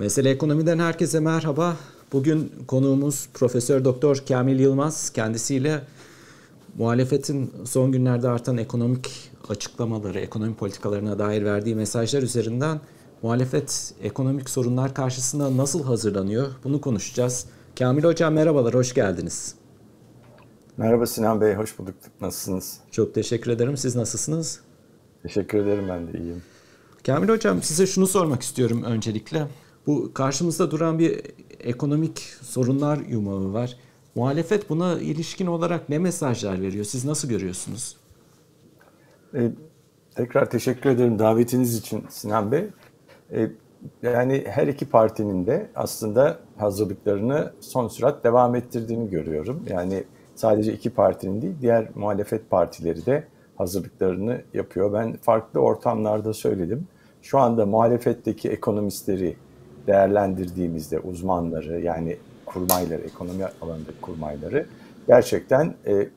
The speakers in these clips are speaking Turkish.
Mesele ekonomiden herkese merhaba. Bugün konuğumuz Profesör Doktor Kamil Yılmaz. Kendisiyle muhalefetin son günlerde artan ekonomik açıklamaları, ekonomi politikalarına dair verdiği mesajlar üzerinden muhalefet ekonomik sorunlar karşısında nasıl hazırlanıyor bunu konuşacağız. Kamil Hocam merhabalar, hoş geldiniz. Merhaba Sinan Bey, hoş bulduk. Nasılsınız? Çok teşekkür ederim. Siz nasılsınız? Teşekkür ederim ben de iyiyim. Kamil Hocam size şunu sormak istiyorum öncelikle. Bu karşımızda duran bir ekonomik sorunlar yumağı var. Muhalefet buna ilişkin olarak ne mesajlar veriyor? Siz nasıl görüyorsunuz? E, tekrar teşekkür ederim davetiniz için Sinan Bey. E, yani her iki partinin de aslında hazırlıklarını son sürat devam ettirdiğini görüyorum. Yani sadece iki partinin değil diğer muhalefet partileri de hazırlıklarını yapıyor. Ben farklı ortamlarda söyledim. Şu anda muhalefetteki ekonomistleri değerlendirdiğimizde uzmanları yani kurmayları, ekonomi alanındaki kurmayları gerçekten e,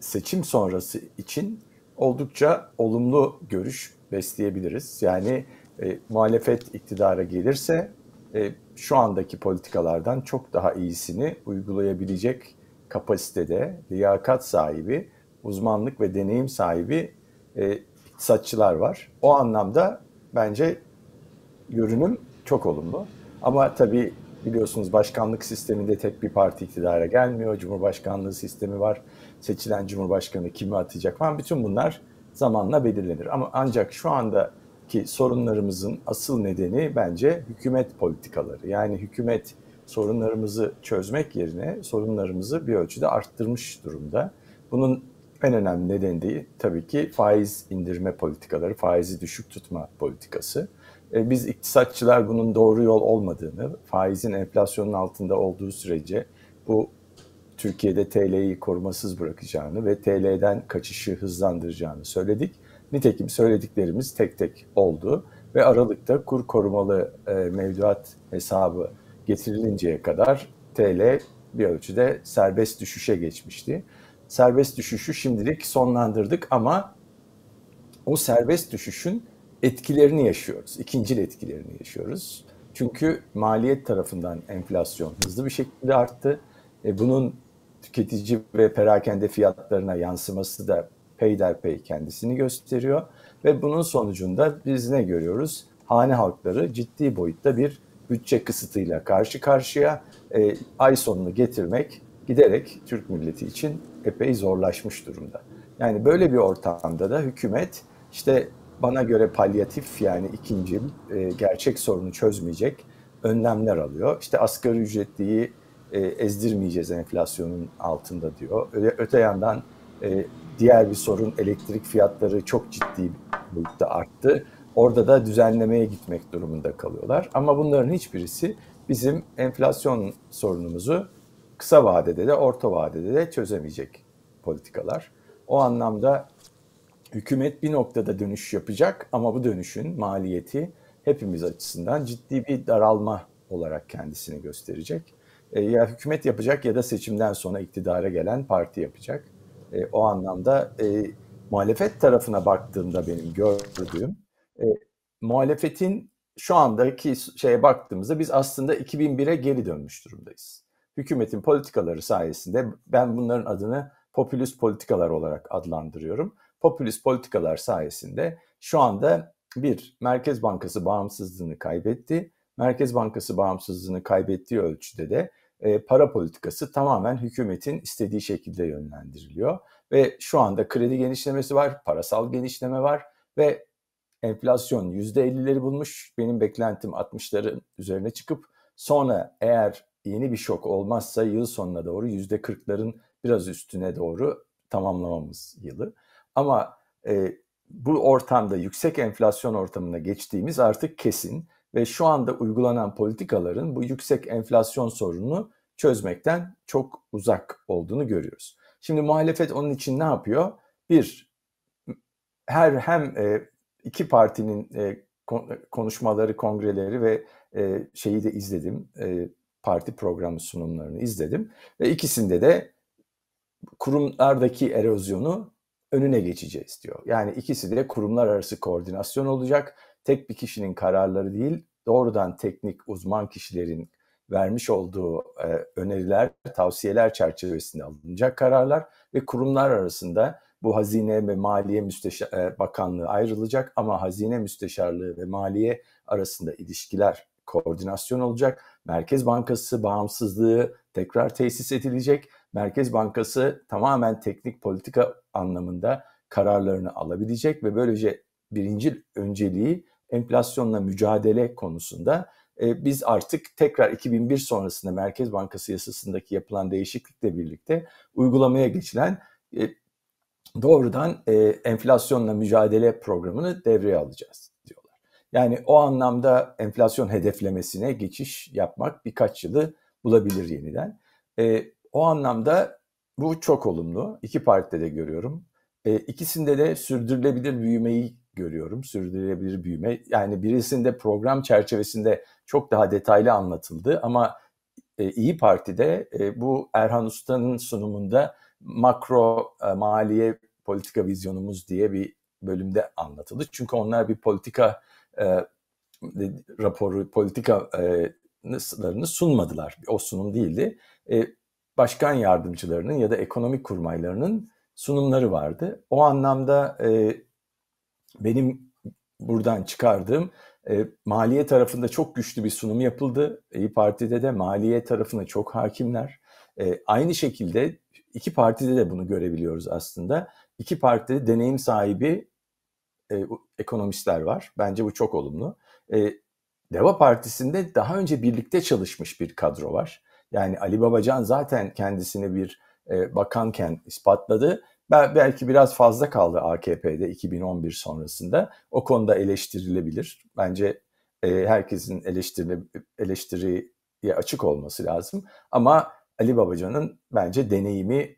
seçim sonrası için oldukça olumlu görüş besleyebiliriz. Yani e, muhalefet iktidara gelirse e, şu andaki politikalardan çok daha iyisini uygulayabilecek kapasitede liyakat sahibi, uzmanlık ve deneyim sahibi e, iktisatçılar var. O anlamda bence görünüm çok olumlu. Ama tabii biliyorsunuz başkanlık sisteminde tek bir parti iktidara gelmiyor. Cumhurbaşkanlığı sistemi var. Seçilen cumhurbaşkanı kimi atacak falan. Bütün bunlar zamanla belirlenir. Ama ancak şu andaki sorunlarımızın asıl nedeni bence hükümet politikaları. Yani hükümet sorunlarımızı çözmek yerine sorunlarımızı bir ölçüde arttırmış durumda. Bunun en önemli nedeni de tabii ki faiz indirme politikaları, faizi düşük tutma politikası. E, biz iktisatçılar bunun doğru yol olmadığını, faizin enflasyonun altında olduğu sürece bu Türkiye'de TL'yi korumasız bırakacağını ve TL'den kaçışı hızlandıracağını söyledik. Nitekim söylediklerimiz tek tek oldu ve Aralık'ta kur korumalı e, mevduat hesabı getirilinceye kadar TL bir ölçüde serbest düşüşe geçmişti. Serbest düşüşü şimdilik sonlandırdık ama o serbest düşüşün etkilerini yaşıyoruz. İkincil etkilerini yaşıyoruz. Çünkü maliyet tarafından enflasyon hızlı bir şekilde arttı. E, bunun tüketici ve perakende fiyatlarına yansıması da peyderpey kendisini gösteriyor. Ve bunun sonucunda biz ne görüyoruz? Hane halkları ciddi boyutta bir bütçe kısıtıyla karşı karşıya e, ay sonunu getirmek giderek Türk milleti için epey zorlaşmış durumda. Yani böyle bir ortamda da hükümet işte bana göre palyatif yani ikincim e, gerçek sorunu çözmeyecek önlemler alıyor. İşte asgari ücretliyi e, ezdirmeyeceğiz enflasyonun altında diyor. Öte, öte yandan e, diğer bir sorun elektrik fiyatları çok ciddi bir boyutta arttı. Orada da düzenlemeye gitmek durumunda kalıyorlar. Ama bunların hiçbirisi bizim enflasyon sorunumuzu kısa vadede de orta vadede de çözemeyecek politikalar. O anlamda hükümet bir noktada dönüş yapacak ama bu dönüşün maliyeti hepimiz açısından ciddi bir daralma olarak kendisini gösterecek. E, ya hükümet yapacak ya da seçimden sonra iktidara gelen parti yapacak. E, o anlamda e, muhalefet tarafına baktığımda benim gördüğüm e, muhalefetin şu andaki şeye baktığımızda biz aslında 2001'e geri dönmüş durumdayız. Hükümetin politikaları sayesinde ben bunların adını popülist politikalar olarak adlandırıyorum popülist politikalar sayesinde şu anda bir, Merkez Bankası bağımsızlığını kaybetti. Merkez Bankası bağımsızlığını kaybettiği ölçüde de e, para politikası tamamen hükümetin istediği şekilde yönlendiriliyor. Ve şu anda kredi genişlemesi var, parasal genişleme var ve enflasyon %50'leri bulmuş. Benim beklentim 60'ların üzerine çıkıp sonra eğer yeni bir şok olmazsa yıl sonuna doğru %40'ların biraz üstüne doğru tamamlamamız yılı. Ama e, bu ortamda yüksek enflasyon ortamına geçtiğimiz artık kesin ve şu anda uygulanan politikaların bu yüksek enflasyon sorununu çözmekten çok uzak olduğunu görüyoruz. Şimdi muhalefet onun için ne yapıyor? Bir, her hem e, iki partinin e, konuşmaları, kongreleri ve e, şeyi de izledim. E, parti programı sunumlarını izledim ve ikisinde de kurumlardaki erozyonu önüne geçeceğiz diyor. Yani ikisi de kurumlar arası koordinasyon olacak. Tek bir kişinin kararları değil, doğrudan teknik uzman kişilerin vermiş olduğu e, öneriler, tavsiyeler çerçevesinde alınacak kararlar ve kurumlar arasında bu Hazine ve Maliye Müsteşar e, Bakanlığı ayrılacak ama Hazine Müsteşarlığı ve Maliye arasında ilişkiler koordinasyon olacak. Merkez Bankası bağımsızlığı tekrar tesis edilecek Merkez Bankası tamamen teknik politika anlamında kararlarını alabilecek ve böylece birinci önceliği enflasyonla mücadele konusunda e, biz artık tekrar 2001 sonrasında Merkez Bankası yasasındaki yapılan değişiklikle birlikte uygulamaya geçilen e, doğrudan e, enflasyonla mücadele programını devreye alacağız diyorlar. Yani o anlamda enflasyon hedeflemesine geçiş yapmak birkaç yılı bulabilir yeniden. O anlamda bu çok olumlu. İki partide de görüyorum. E, ikisinde de sürdürülebilir büyümeyi görüyorum. Sürdürülebilir büyüme. Yani birisinde program çerçevesinde çok daha detaylı anlatıldı ama e, İyi Parti'de e, bu Erhan Usta'nın sunumunda makro e, maliye politika vizyonumuz diye bir bölümde anlatıldı. Çünkü onlar bir politika e, raporu, politika e, sunmadılar. O sunum değildi. E, başkan yardımcılarının ya da ekonomik kurmaylarının sunumları vardı. O anlamda e, benim buradan çıkardığım e, maliye tarafında çok güçlü bir sunum yapıldı. İyi Parti'de de maliye tarafına çok hakimler. E, aynı şekilde iki partide de bunu görebiliyoruz aslında. İki partide deneyim sahibi e, ekonomistler var. Bence bu çok olumlu. E, Deva Partisi'nde daha önce birlikte çalışmış bir kadro var. Yani Ali Babacan zaten kendisini bir e, bakanken ispatladı. Belki biraz fazla kaldı AKP'de 2011 sonrasında. O konuda eleştirilebilir. Bence e, herkesin eleştiri, eleştiriye açık olması lazım. Ama Ali Babacan'ın bence deneyimi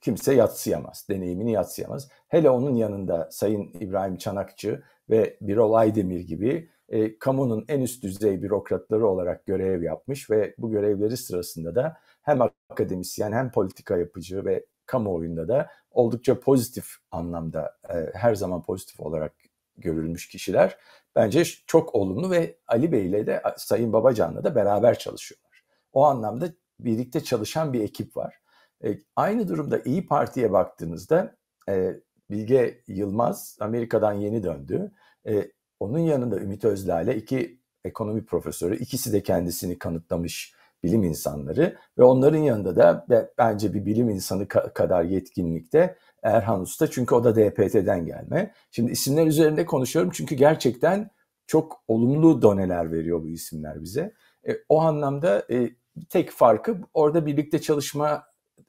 kimse yatsıyamaz. Deneyimini yatsıyamaz. Hele onun yanında Sayın İbrahim Çanakçı ve Birol Aydemir gibi e, kamunun en üst düzey bürokratları olarak görev yapmış ve bu görevleri sırasında da hem akademisyen hem politika yapıcı ve kamuoyunda da oldukça pozitif anlamda e, her zaman pozitif olarak görülmüş kişiler bence çok olumlu ve Ali Bey ile de Sayın Babacan'la da beraber çalışıyorlar. O anlamda birlikte çalışan bir ekip var. E, aynı durumda İyi Parti'ye baktığınızda e, Bilge Yılmaz Amerika'dan yeni döndü e, onun yanında Ümit Özdağ ile iki ekonomi profesörü, ikisi de kendisini kanıtlamış bilim insanları ve onların yanında da bence bir bilim insanı kadar yetkinlikte Erhan Usta çünkü o da DPT'den gelme. Şimdi isimler üzerinde konuşuyorum çünkü gerçekten çok olumlu doneler veriyor bu isimler bize. E, o anlamda e, tek farkı orada birlikte çalışma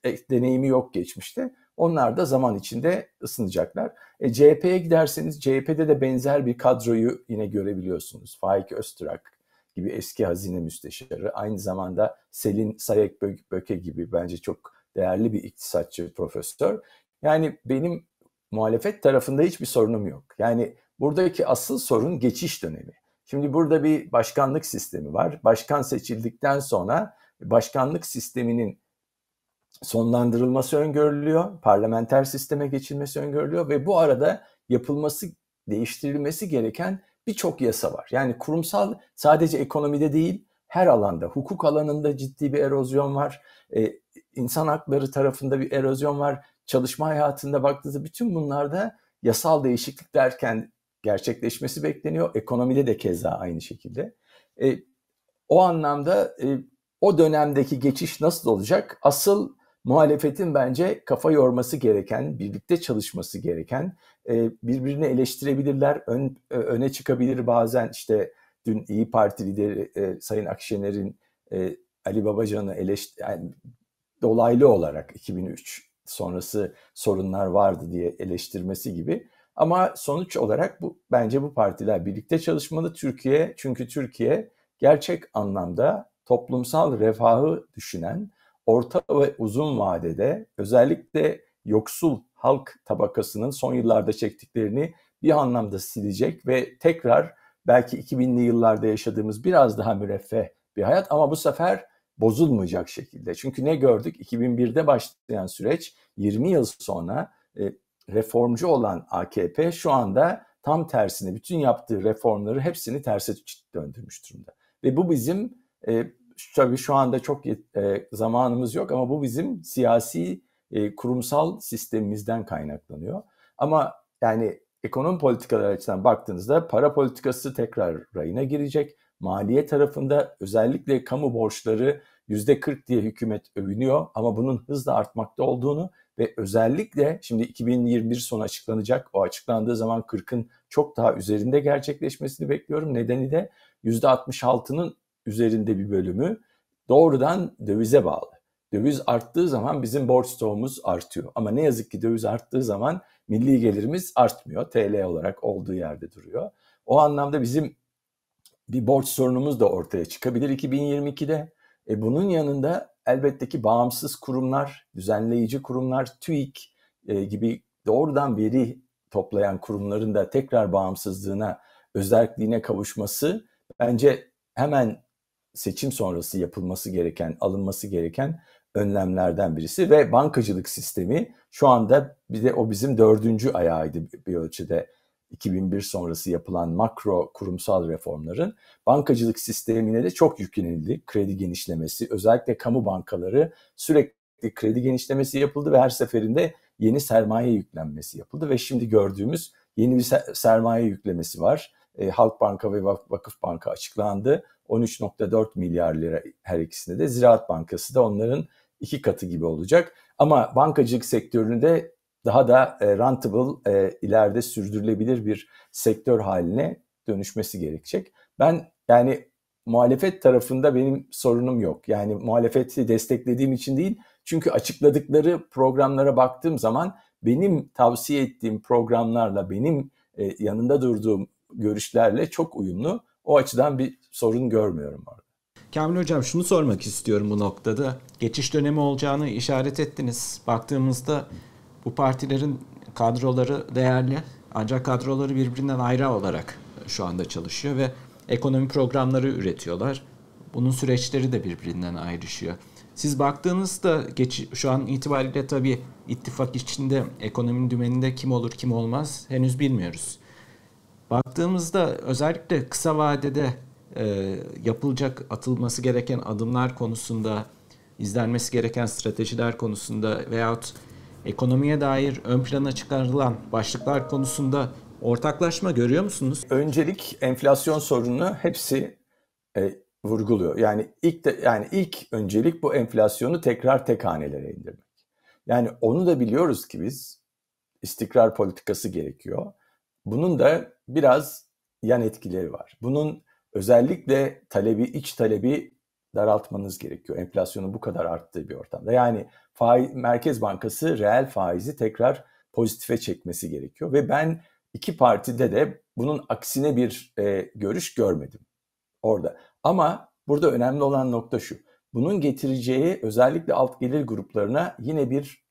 e, deneyimi yok geçmişte. Onlar da zaman içinde ısınacaklar. E, CHP'ye giderseniz CHP'de de benzer bir kadroyu yine görebiliyorsunuz. Faik Öztürk gibi eski hazine müsteşarı, aynı zamanda Selin Sayek Böke gibi bence çok değerli bir iktisatçı profesör. Yani benim muhalefet tarafında hiçbir sorunum yok. Yani buradaki asıl sorun geçiş dönemi. Şimdi burada bir başkanlık sistemi var. Başkan seçildikten sonra başkanlık sisteminin sonlandırılması öngörülüyor, parlamenter sisteme geçilmesi öngörülüyor ve bu arada yapılması, değiştirilmesi gereken birçok yasa var. Yani kurumsal sadece ekonomide değil, her alanda, hukuk alanında ciddi bir erozyon var, e, insan hakları tarafında bir erozyon var, çalışma hayatında baktığınızda bütün bunlarda yasal değişiklik derken gerçekleşmesi bekleniyor. Ekonomide de keza aynı şekilde. E, o anlamda e, o dönemdeki geçiş nasıl olacak? Asıl muhalefetin bence kafa yorması gereken, birlikte çalışması gereken, e, birbirini eleştirebilirler, ön, e, öne çıkabilir bazen işte dün İyi Parti lideri e, Sayın Akşener'in e, Ali Babacan'ı eleştir yani dolaylı olarak 2003 sonrası sorunlar vardı diye eleştirmesi gibi. Ama sonuç olarak bu bence bu partiler birlikte çalışmalı Türkiye çünkü Türkiye gerçek anlamda toplumsal refahı düşünen orta ve uzun vadede özellikle yoksul halk tabakasının son yıllarda çektiklerini bir anlamda silecek ve tekrar belki 2000'li yıllarda yaşadığımız biraz daha müreffeh bir hayat ama bu sefer bozulmayacak şekilde. Çünkü ne gördük? 2001'de başlayan süreç 20 yıl sonra e, reformcu olan AKP şu anda tam tersini bütün yaptığı reformları hepsini terse döndürmüş durumda. Ve bu bizim e, tabii şu anda çok e, zamanımız yok ama bu bizim siyasi e, kurumsal sistemimizden kaynaklanıyor. Ama yani ekonomi politikaları açısından baktığınızda para politikası tekrar rayına girecek. Maliye tarafında özellikle kamu borçları yüzde %40 diye hükümet övünüyor ama bunun hızla artmakta olduğunu ve özellikle şimdi 2021 son açıklanacak. O açıklandığı zaman 40'ın çok daha üzerinde gerçekleşmesini bekliyorum. Nedeni de %66'nın üzerinde bir bölümü doğrudan dövize bağlı. Döviz arttığı zaman bizim borç stoğumuz artıyor. Ama ne yazık ki döviz arttığı zaman milli gelirimiz artmıyor. TL olarak olduğu yerde duruyor. O anlamda bizim bir borç sorunumuz da ortaya çıkabilir 2022'de. E bunun yanında elbette ki bağımsız kurumlar, düzenleyici kurumlar, TÜİK e, gibi doğrudan veri toplayan kurumların da tekrar bağımsızlığına, özelliğine kavuşması bence hemen seçim sonrası yapılması gereken, alınması gereken önlemlerden birisi ve bankacılık sistemi şu anda bir de o bizim dördüncü ayağıydı bir ölçüde 2001 sonrası yapılan makro kurumsal reformların bankacılık sistemine de çok yüklenildi. Kredi genişlemesi, özellikle kamu bankaları sürekli kredi genişlemesi yapıldı ve her seferinde yeni sermaye yüklenmesi yapıldı ve şimdi gördüğümüz yeni bir sermaye yüklemesi var e, Halk Banka ve Vakıf Banka açıklandı. 13.4 milyar lira her ikisinde de Ziraat Bankası da onların iki katı gibi olacak. Ama bankacılık sektöründe daha da e, rentable, e, ileride sürdürülebilir bir sektör haline dönüşmesi gerekecek. Ben yani muhalefet tarafında benim sorunum yok. Yani muhalefeti desteklediğim için değil. Çünkü açıkladıkları programlara baktığım zaman benim tavsiye ettiğim programlarla benim e, yanında durduğum görüşlerle çok uyumlu. O açıdan bir sorun görmüyorum orada. Kamil Hocam şunu sormak istiyorum bu noktada. Geçiş dönemi olacağını işaret ettiniz. Baktığımızda bu partilerin kadroları değerli ancak kadroları birbirinden ayrı olarak şu anda çalışıyor ve ekonomi programları üretiyorlar. Bunun süreçleri de birbirinden ayrışıyor. Siz baktığınızda geç, şu an itibariyle tabii ittifak içinde ekonominin dümeninde kim olur kim olmaz henüz bilmiyoruz. Baktığımızda özellikle kısa vadede e, yapılacak atılması gereken adımlar konusunda, izlenmesi gereken stratejiler konusunda veyahut ekonomiye dair ön plana çıkarılan başlıklar konusunda ortaklaşma görüyor musunuz? Öncelik enflasyon sorununu hepsi e, vurguluyor. Yani ilk de, yani ilk öncelik bu enflasyonu tekrar tek hanelere indirmek. Yani onu da biliyoruz ki biz istikrar politikası gerekiyor. Bunun da biraz yan etkileri var. Bunun özellikle talebi, iç talebi daraltmanız gerekiyor. Enflasyonun bu kadar arttığı bir ortamda. Yani faiz, Merkez Bankası reel faizi tekrar pozitife çekmesi gerekiyor. Ve ben iki partide de bunun aksine bir e, görüş görmedim orada. Ama burada önemli olan nokta şu. Bunun getireceği özellikle alt gelir gruplarına yine bir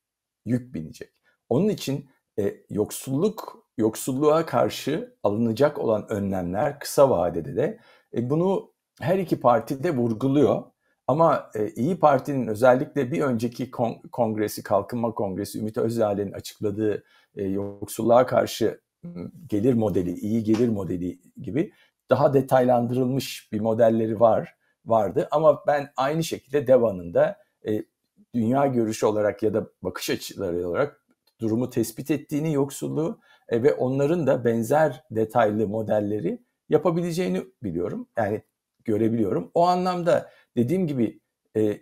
yük binecek. Onun için e, yoksulluk yoksulluğa karşı alınacak olan önlemler kısa vadede de e, bunu her iki parti de vurguluyor. Ama e, İyi Parti'nin özellikle bir önceki kon- kongresi, Kalkınma Kongresi Ümit Özdağ'ın açıkladığı e, yoksulluğa karşı gelir modeli, iyi gelir modeli gibi daha detaylandırılmış bir modelleri var vardı. Ama ben aynı şekilde DEVA'nın da e, dünya görüşü olarak ya da bakış açıları olarak durumu tespit ettiğini, yoksulluğu e, ve onların da benzer detaylı modelleri yapabileceğini biliyorum. Yani görebiliyorum. O anlamda dediğim gibi e,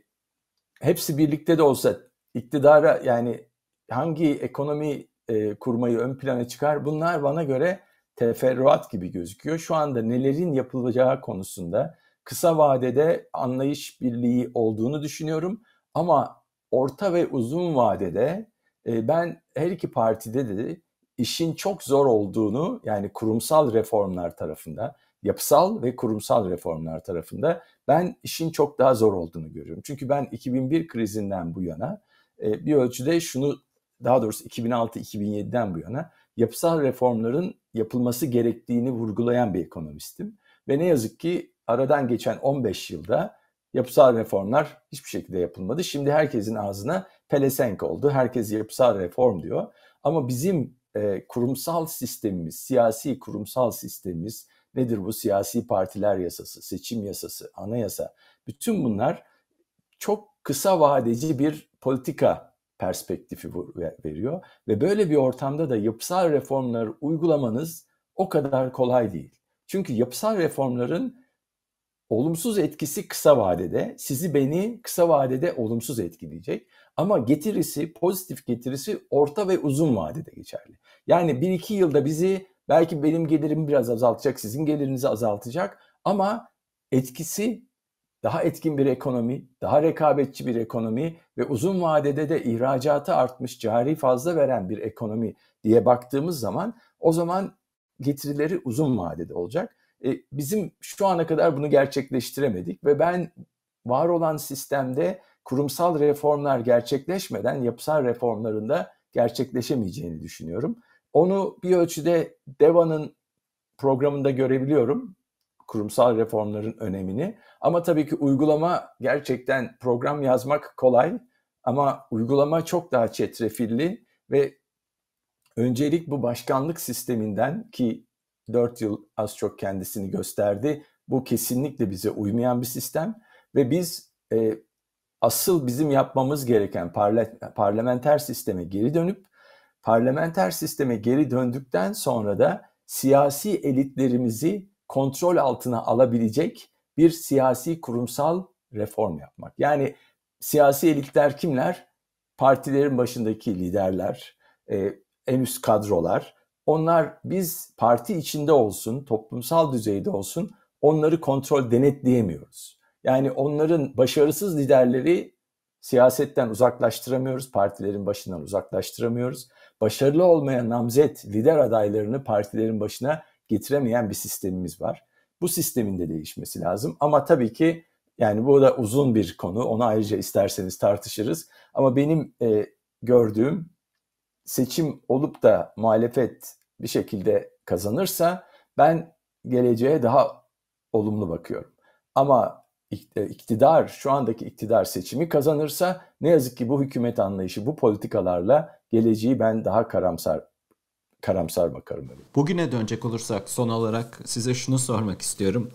hepsi birlikte de olsa iktidara yani hangi ekonomi e, kurmayı ön plana çıkar bunlar bana göre teferruat gibi gözüküyor. Şu anda nelerin yapılacağı konusunda kısa vadede anlayış birliği olduğunu düşünüyorum ama orta ve uzun vadede e, ben her iki partide de işin çok zor olduğunu yani kurumsal reformlar tarafında, yapısal ve kurumsal reformlar tarafında ben işin çok daha zor olduğunu görüyorum. Çünkü ben 2001 krizinden bu yana e, bir ölçüde şunu daha doğrusu 2006-2007'den bu yana yapısal reformların yapılması gerektiğini vurgulayan bir ekonomistim. Ve ne yazık ki aradan geçen 15 yılda yapısal reformlar hiçbir şekilde yapılmadı. Şimdi herkesin ağzına pelesenk oldu. Herkes yapısal reform diyor. Ama bizim e, kurumsal sistemimiz, siyasi kurumsal sistemimiz nedir bu siyasi partiler yasası, seçim yasası, anayasa bütün bunlar çok kısa vadeci bir politika perspektifi veriyor ve böyle bir ortamda da yapısal reformları uygulamanız o kadar kolay değil. Çünkü yapısal reformların olumsuz etkisi kısa vadede, sizi beni kısa vadede olumsuz etkileyecek. Ama getirisi, pozitif getirisi orta ve uzun vadede geçerli. Yani 1-2 yılda bizi belki benim gelirimi biraz azaltacak, sizin gelirinizi azaltacak ama etkisi daha etkin bir ekonomi, daha rekabetçi bir ekonomi ve uzun vadede de ihracatı artmış, cari fazla veren bir ekonomi diye baktığımız zaman o zaman getirileri uzun vadede olacak. E, bizim şu ana kadar bunu gerçekleştiremedik ve ben var olan sistemde kurumsal reformlar gerçekleşmeden yapısal reformların da gerçekleşemeyeceğini düşünüyorum. Onu bir ölçüde DEVA'nın programında görebiliyorum kurumsal reformların önemini. Ama tabii ki uygulama gerçekten program yazmak kolay ama uygulama çok daha çetrefilli ve öncelik bu başkanlık sisteminden ki 4 yıl az çok kendisini gösterdi. Bu kesinlikle bize uymayan bir sistem ve biz e, asıl bizim yapmamız gereken parlamenter sisteme geri dönüp parlamenter sisteme geri döndükten sonra da siyasi elitlerimizi kontrol altına alabilecek bir siyasi kurumsal reform yapmak. Yani siyasi elitler kimler? Partilerin başındaki liderler, e, en üst kadrolar. Onlar biz parti içinde olsun, toplumsal düzeyde olsun onları kontrol denetleyemiyoruz. Yani onların başarısız liderleri siyasetten uzaklaştıramıyoruz, partilerin başından uzaklaştıramıyoruz. Başarılı olmayan namzet lider adaylarını partilerin başına getiremeyen bir sistemimiz var. Bu sistemin de değişmesi lazım ama tabii ki yani bu da uzun bir konu. Onu ayrıca isterseniz tartışırız. Ama benim e, gördüğüm seçim olup da muhalefet bir şekilde kazanırsa ben geleceğe daha olumlu bakıyorum. Ama iktidar, şu andaki iktidar seçimi kazanırsa ne yazık ki bu hükümet anlayışı, bu politikalarla geleceği ben daha karamsar karamsar bakarım. Bugüne dönecek olursak son olarak size şunu sormak istiyorum.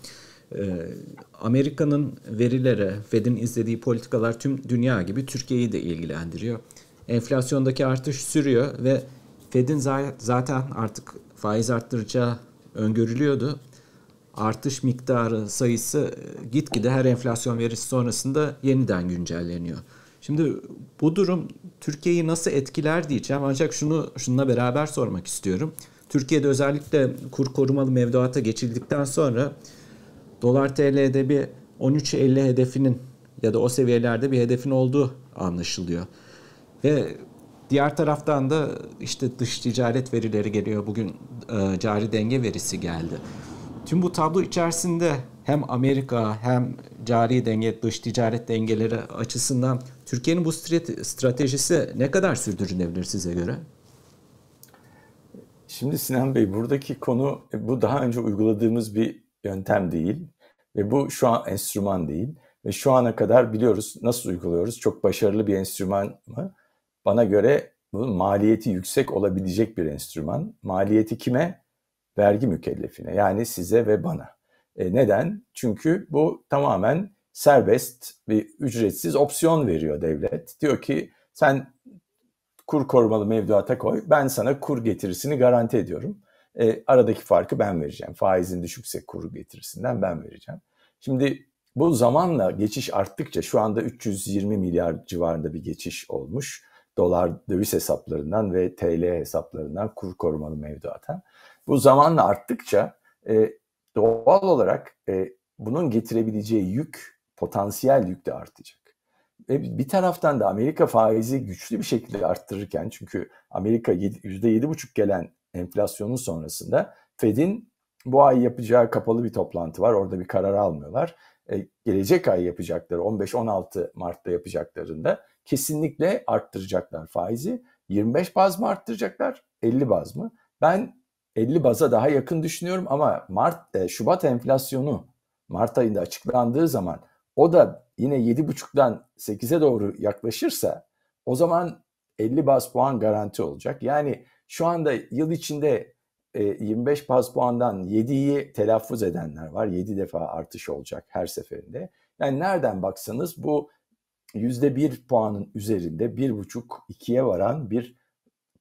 Ee, Amerika'nın verilere, Fed'in izlediği politikalar tüm dünya gibi Türkiye'yi de ilgilendiriyor. Enflasyondaki artış sürüyor ve Fed'in zaten artık faiz arttıracağı öngörülüyordu artış miktarı sayısı e, gitgide her enflasyon verisi sonrasında yeniden güncelleniyor. Şimdi bu durum Türkiye'yi nasıl etkiler diyeceğim ancak şunu şununla beraber sormak istiyorum. Türkiye'de özellikle kur korumalı mevduata geçildikten sonra dolar TL'de bir 13.50 hedefinin ya da o seviyelerde bir hedefin olduğu anlaşılıyor. Ve diğer taraftan da işte dış ticaret verileri geliyor. Bugün e, cari denge verisi geldi. Tüm bu tablo içerisinde hem Amerika hem cari denge, dış ticaret dengeleri açısından Türkiye'nin bu stratejisi ne kadar sürdürülebilir size göre? Şimdi Sinan Bey buradaki konu e, bu daha önce uyguladığımız bir yöntem değil ve bu şu an enstrüman değil ve şu ana kadar biliyoruz nasıl uyguluyoruz çok başarılı bir enstrüman mı? Bana göre bunun maliyeti yüksek olabilecek bir enstrüman. Maliyeti kime? vergi mükellefine yani size ve bana. E neden? Çünkü bu tamamen serbest ve ücretsiz opsiyon veriyor devlet. Diyor ki sen kur korumalı mevduata koy ben sana kur getirisini garanti ediyorum. E, aradaki farkı ben vereceğim. Faizin düşükse kuru getirisinden ben vereceğim. Şimdi bu zamanla geçiş arttıkça şu anda 320 milyar civarında bir geçiş olmuş. Dolar döviz hesaplarından ve TL hesaplarından kur korumalı mevduata. Bu zamanla arttıkça e, doğal olarak e, bunun getirebileceği yük, potansiyel yük de artacak. Ve bir taraftan da Amerika faizi güçlü bir şekilde arttırırken çünkü Amerika %7,5 gelen enflasyonun sonrasında Fed'in bu ay yapacağı kapalı bir toplantı var. Orada bir karar almıyorlar. Ee, gelecek ay yapacakları 15-16 Mart'ta yapacaklarında kesinlikle arttıracaklar faizi. 25 baz mı arttıracaklar? 50 baz mı? Ben 50 baza daha yakın düşünüyorum ama Mart e, Şubat enflasyonu Mart ayında açıklandığı zaman o da yine 7.5'dan 8'e doğru yaklaşırsa o zaman 50 baz puan garanti olacak. Yani şu anda yıl içinde e, 25 baz puandan 7'yi telaffuz edenler var. 7 defa artış olacak her seferinde. Yani nereden baksanız bu %1 puanın üzerinde 1.5-2'ye varan bir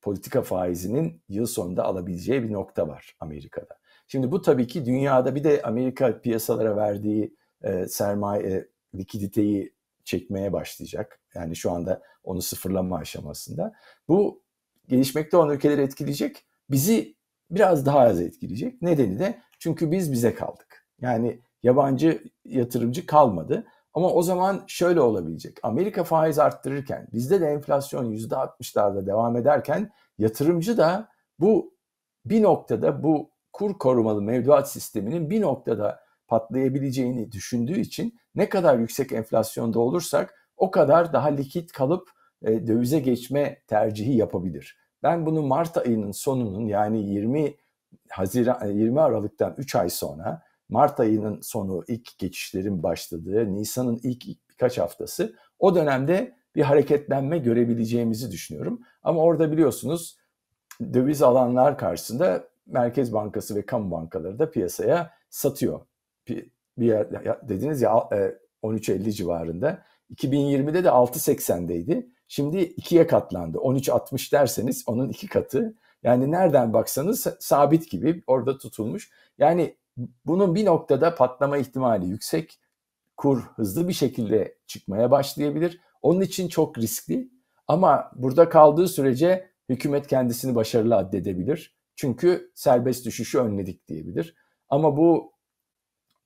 politika faizinin yıl sonunda alabileceği bir nokta var Amerika'da. Şimdi bu tabii ki dünyada bir de Amerika piyasalara verdiği e, sermaye e, likiditeyi çekmeye başlayacak. Yani şu anda onu sıfırlama aşamasında. Bu gelişmekte olan ülkeleri etkileyecek. Bizi biraz daha az etkileyecek. Nedeni de çünkü biz bize kaldık. Yani yabancı yatırımcı kalmadı. Ama o zaman şöyle olabilecek. Amerika faiz arttırırken, bizde de enflasyon %60'larda devam ederken yatırımcı da bu bir noktada bu kur korumalı mevduat sisteminin bir noktada patlayabileceğini düşündüğü için ne kadar yüksek enflasyonda olursak o kadar daha likit kalıp e, dövize geçme tercihi yapabilir. Ben bunu Mart ayının sonunun yani 20 Haziran 20 e, Aralık'tan 3 ay sonra Mart ayının sonu ilk geçişlerin başladığı, Nisan'ın ilk, birkaç haftası o dönemde bir hareketlenme görebileceğimizi düşünüyorum. Ama orada biliyorsunuz döviz alanlar karşısında Merkez Bankası ve kamu bankaları da piyasaya satıyor. Bir yer dediniz ya 13.50 e, civarında. 2020'de de 6.80'deydi. Şimdi ikiye katlandı. 13.60 derseniz onun iki katı. Yani nereden baksanız sabit gibi orada tutulmuş. Yani bunun bir noktada patlama ihtimali yüksek. Kur hızlı bir şekilde çıkmaya başlayabilir. Onun için çok riskli ama burada kaldığı sürece hükümet kendisini başarılı addedebilir. Çünkü serbest düşüşü önledik diyebilir. Ama bu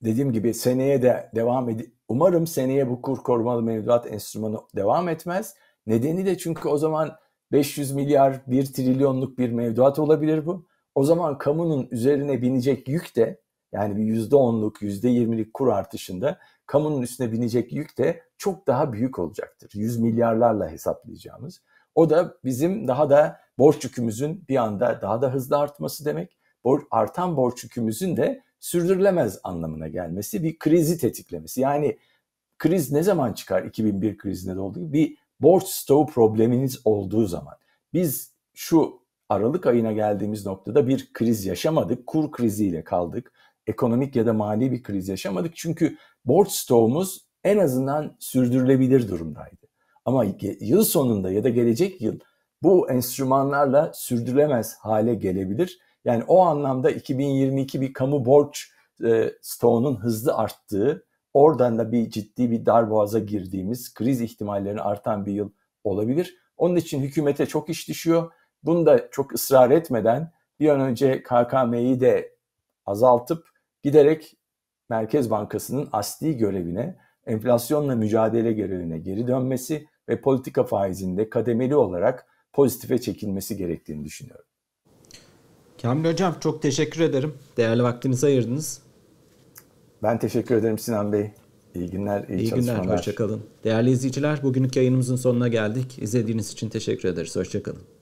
dediğim gibi seneye de devam ed umarım seneye bu kur korumalı mevduat enstrümanı devam etmez. Nedeni de çünkü o zaman 500 milyar 1 trilyonluk bir mevduat olabilir bu. O zaman kamunun üzerine binecek yük de yani bir %10'luk, %20'lik kur artışında kamunun üstüne binecek yük de çok daha büyük olacaktır. Yüz milyarlarla hesaplayacağımız. O da bizim daha da borç yükümüzün bir anda daha da hızlı artması demek. Bor artan borç yükümüzün de sürdürülemez anlamına gelmesi, bir krizi tetiklemesi. Yani kriz ne zaman çıkar 2001 krizinde de olduğu gibi? Bir borç stoğu probleminiz olduğu zaman. Biz şu Aralık ayına geldiğimiz noktada bir kriz yaşamadık. Kur kriziyle kaldık ekonomik ya da mali bir kriz yaşamadık. Çünkü borç stoğumuz en azından sürdürülebilir durumdaydı. Ama yıl sonunda ya da gelecek yıl bu enstrümanlarla sürdürülemez hale gelebilir. Yani o anlamda 2022 bir kamu borç e, stoğunun hızlı arttığı, oradan da bir ciddi bir darboğaza girdiğimiz, kriz ihtimallerinin artan bir yıl olabilir. Onun için hükümete çok iş düşüyor. Bunu da çok ısrar etmeden bir an önce KKM'yi de azaltıp giderek Merkez Bankası'nın asli görevine, enflasyonla mücadele görevine geri dönmesi ve politika faizinde kademeli olarak pozitife çekilmesi gerektiğini düşünüyorum. Kamil Hocam çok teşekkür ederim. Değerli vaktinizi ayırdınız. Ben teşekkür ederim Sinan Bey. İyi günler, iyi, iyi çalışmalar. günler, hoşçakalın. Değerli izleyiciler, bugünlük yayınımızın sonuna geldik. İzlediğiniz için teşekkür ederiz. Hoşçakalın.